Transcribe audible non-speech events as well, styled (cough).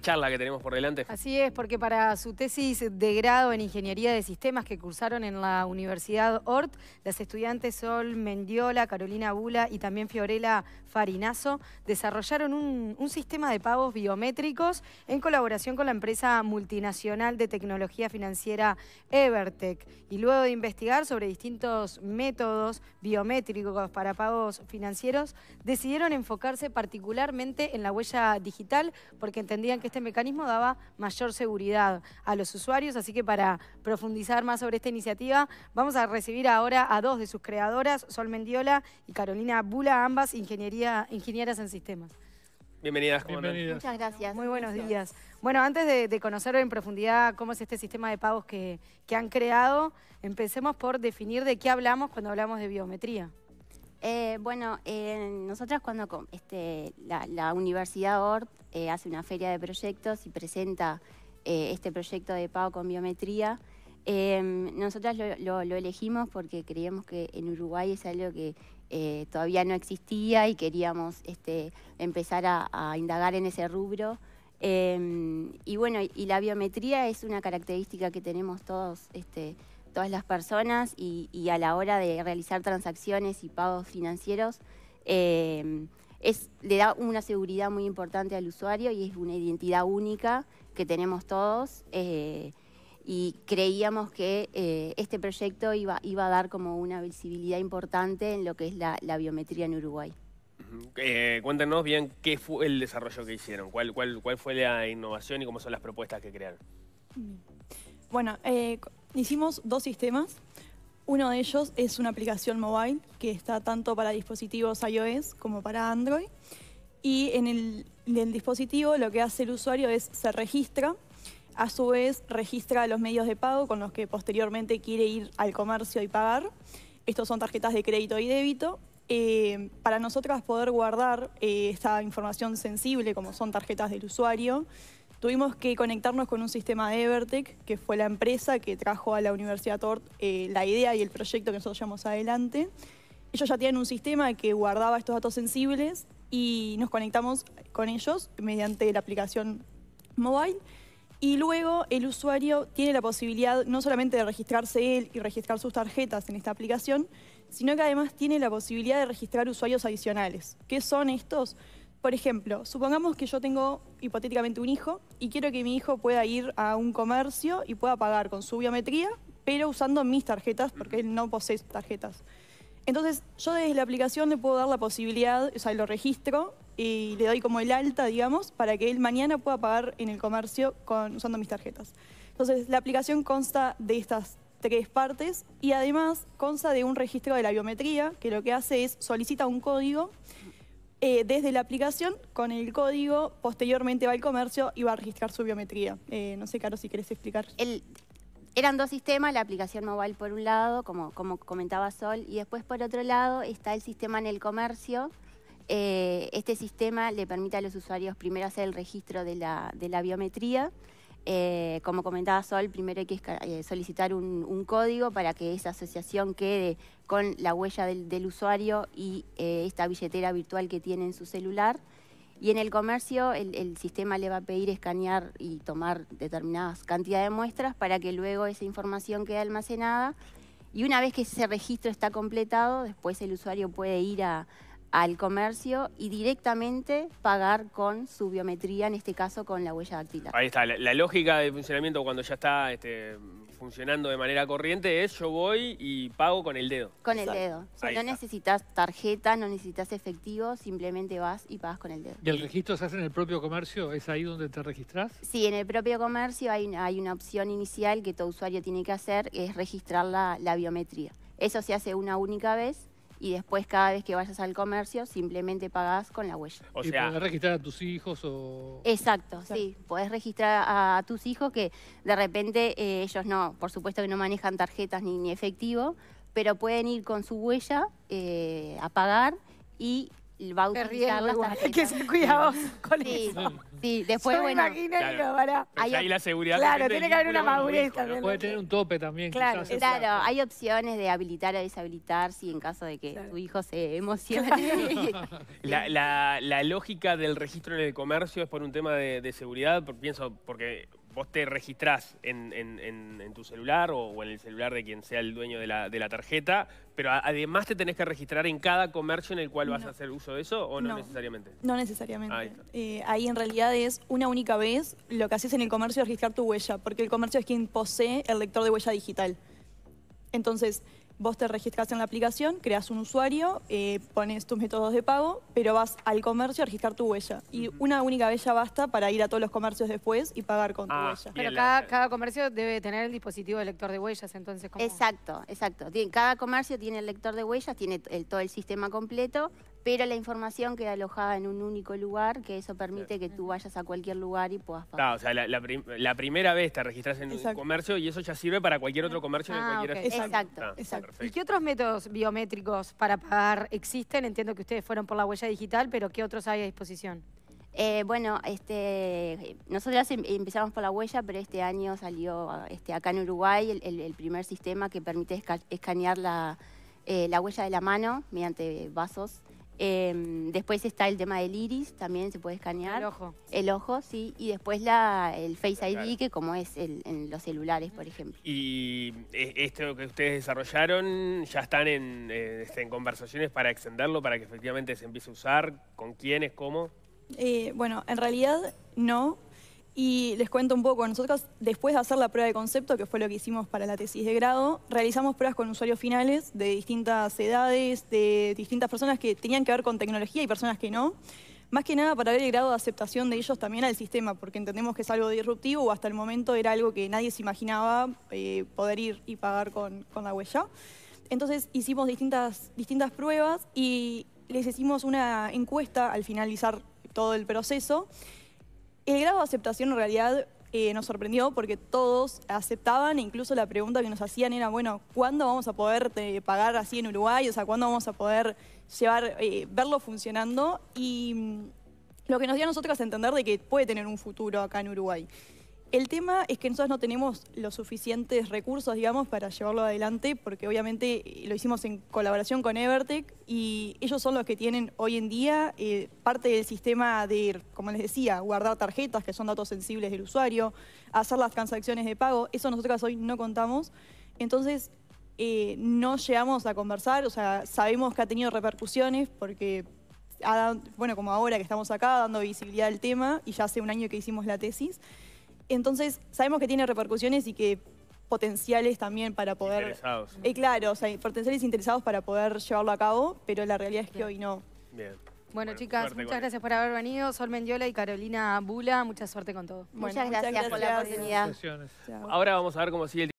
charla que tenemos por delante. Así es, porque para su tesis de grado en Ingeniería de Sistemas que cursaron en la Universidad Ort, las estudiantes Sol Mendiola, Carolina Bula y también Fiorella Farinazo desarrollaron un, un sistema de pagos biométricos en colaboración con la empresa multinacional de tecnología financiera Evertech. Y luego de investigar sobre distintos métodos biométricos para pagos financieros, decidieron enfocarse particularmente en la huella digital porque entendían que este mecanismo daba mayor seguridad a los usuarios, así que para profundizar más sobre esta iniciativa vamos a recibir ahora a dos de sus creadoras, Sol Mendiola y Carolina Bula, ambas ingeniería, ingenieras en sistemas. Bienvenidas, Muchas gracias. Muy buenos días. Bueno, antes de, conocer en profundidad cómo es este sistema de pagos que, han creado, empecemos por definir de qué hablamos cuando hablamos de biometría. Eh, bueno, eh, nosotras cuando este, la, la, Universidad ORT eh, hace una feria de proyectos y presenta eh, este proyecto de pago con biometría. Eh, nosotras lo, elegimos porque creíamos que en Uruguay es algo que todavía no existía y queríamos este, empezar a, indagar en ese rubro. Em, y bueno, y la biometría es una característica que tenemos todos, este, todas las personas y, a la hora de realizar transacciones y pagos financieros em, le da una seguridad muy importante al usuario y es una identidad única que tenemos todos. Eh, y creíamos que eh, este proyecto iba, a dar como una visibilidad importante en lo que es la, biometría en Uruguay. Eh, cuéntenos bien qué fue el desarrollo que hicieron, cuál, cuál, fue la innovación y cómo son las propuestas que crearon. Bueno, hicimos dos sistemas. Uno de ellos es una aplicación mobile que está tanto para dispositivos iOS como para Android. Y en el, dispositivo lo que hace el usuario es se registra, a su vez registra los medios de pago con los que posteriormente quiere ir al comercio y pagar. Estos son tarjetas de crédito y débito. Eh, para nosotras poder guardar eh, esta información sensible como son tarjetas del usuario, Tuvimos que conectarnos con un sistema de Evertech, que fue la empresa que trajo a la Universidad Tort eh, la idea y el proyecto que nosotros llevamos adelante. Ellos ya tienen un sistema que guardaba estos datos sensibles y nos conectamos con ellos mediante la aplicación mobile. Y luego el usuario tiene la posibilidad no solamente de registrarse él y registrar sus tarjetas en esta aplicación, sino que además tiene la posibilidad de registrar usuarios adicionales. ¿Qué son estos? Por ejemplo, supongamos que yo tengo hipotéticamente un hijo y quiero que mi hijo pueda ir a un comercio y pueda pagar con su biometría, pero usando mis tarjetas, porque él no posee tarjetas. Entonces, yo desde la aplicación le puedo dar la posibilidad, o sea, lo registro y le doy como el alta, digamos, para que él mañana pueda pagar en el comercio usando mis tarjetas. Entonces, la aplicación consta de estas tres partes y además consta de un registro de la biometría, que lo que hace es solicita un código eh, desde la aplicación con el código, posteriormente va al comercio y va a registrar su biometría. Eh, no sé, Caro, si querés explicar. eran dos sistemas, la aplicación mobile por un lado, como, como comentaba Sol, y después por otro lado está el sistema en el comercio. Eh, este sistema le permite a los usuarios primero hacer el registro de la biometría, eh, como comentaba Sol, primero hay que eh, solicitar un, código para que esa asociación quede con la huella del, usuario y eh, esta billetera virtual que tiene en su celular. Y en el comercio el, sistema le va a pedir escanear y tomar determinadas cantidades de muestras para que luego esa información quede almacenada. Y una vez que ese registro está completado, después el usuario puede ir a, al comercio y directamente pagar con su biometría, en este caso con la huella dactilar. Ahí está, la, lógica de funcionamiento cuando ya está este, funcionando de manera corriente es yo voy y pago con el dedo. Con el dedo. no necesitas tarjeta, no necesitas efectivo, simplemente vas y pagas con el dedo. ¿Y el registro se hace en el propio comercio? ¿Es ahí donde te registras? Sí, en el propio comercio hay, una opción inicial que todo usuario tiene que hacer, que es registrar la, la biometría. Eso se hace una única vez y después cada vez que vayas al comercio simplemente pagas con la huella. O sea, ¿Y registrar a tus hijos o...? Exacto, sí. Podés registrar a tus hijos que de repente eh, ellos no, por supuesto que no manejan tarjetas ni, efectivo, pero pueden ir con su huella eh, a pagar y el Igual, (laughs) que ser cuidado con sí, eso. Sí, después, Yo bueno. Claro, pues ahí la seguridad. Claro, tiene que haber una madurez también. Puede tener un tope también. Claro, claro, hay opciones de habilitar o deshabilitar si en caso de que tu hijo se emocione. (laughs) la, la, la, lógica del registro en el comercio es por un tema de, de seguridad, porque, pienso, porque vos te registrás en, tu celular o, en el celular de quien sea el dueño de la, tarjeta, pero además te tenés que registrar en cada comercio en el cual vas a hacer uso de eso o no, necesariamente? No necesariamente. Ahí, eh, ahí, en realidad es una única vez lo que haces en el comercio es registrar tu huella, porque el comercio es quien posee el lector de huella digital. Entonces, Vos te registras en la aplicación, creas un usuario, eh, pones tus métodos de pago, pero vas al comercio a registrar tu huella. Y una única huella basta para ir a todos los comercios después y pagar con tu ah, huella. Pero cada, comercio debe tener el dispositivo de lector de huellas, entonces. ¿cómo? Exacto, exacto. Cada comercio tiene el lector de huellas, tiene el, todo el sistema completo pero la información queda alojada en un único lugar, que eso permite que tú vayas a cualquier lugar y puedas pagar. o sea, la, primera vez te registras en un comercio y eso ya sirve para cualquier otro comercio de ah, cualquier okay. Exacto. Exacto. Ah, ¿Y qué otros métodos biométricos para pagar existen? Entiendo que ustedes fueron por la huella digital, pero ¿qué otros hay a disposición? Eh, bueno, este, nosotros em, empezamos por la huella, pero este año salió este, acá en Uruguay el, primer sistema que permite escanear eh, la huella de la mano mediante vasos. Em, después está el tema del iris, también se puede escanear. El ojo. El ojo, sí. Y después la, el Face ID, que como es en los celulares, por ejemplo. Y eh, esto que ustedes desarrollaron, ¿ya están eh, este, en, conversaciones para extenderlo, para que efectivamente se empiece a usar? ¿Con quiénes? ¿Cómo? Eh, bueno, en realidad no, y les cuento un poco, nosotros después de hacer la prueba de concepto, que fue lo que hicimos para la tesis de grado, realizamos pruebas con usuarios finales de distintas edades, de distintas personas que tenían que ver con tecnología y personas que no. Más que nada para ver el grado de aceptación de ellos también al sistema, porque entendemos que es algo disruptivo o hasta el momento era algo que nadie se imaginaba eh, poder ir y pagar con, con, la huella. Entonces hicimos distintas, distintas pruebas y les hicimos una encuesta al finalizar todo el proceso el grado de aceptación en realidad eh, nos sorprendió porque todos aceptaban, incluso la pregunta que nos hacían era, bueno, ¿cuándo vamos a poder eh, pagar así en Uruguay? O sea, ¿cuándo vamos a poder llevar, eh, verlo funcionando? Y mm, lo que nos dio a nosotros es entender de que puede tener un futuro acá en Uruguay. El tema es que nosotros no tenemos los suficientes recursos, digamos, para llevarlo adelante, porque obviamente lo hicimos en colaboración con Evertech y ellos son los que tienen hoy en día eh, parte del sistema de, como les decía, guardar tarjetas, que son datos sensibles del usuario, hacer las transacciones de pago. Eso nosotros hoy no contamos. Entonces, eh, no llegamos a conversar, o sea, sabemos que ha tenido repercusiones porque bueno, como ahora que estamos acá dando visibilidad al tema y ya hace un año que hicimos la tesis, entonces sabemos que tiene repercusiones y que potenciales también para poder... Interesados. Eh, claro, o sea, potenciales interesados para poder llevarlo a cabo, pero la realidad es que hoy no. Bien. Bueno, chicas, muchas gracias por haber venido. Sol Mendiola y Carolina Bula, mucha suerte con todo. Muchas, gracias, muchas gracias, por la oportunidad. Ahora vamos a ver cómo sigue el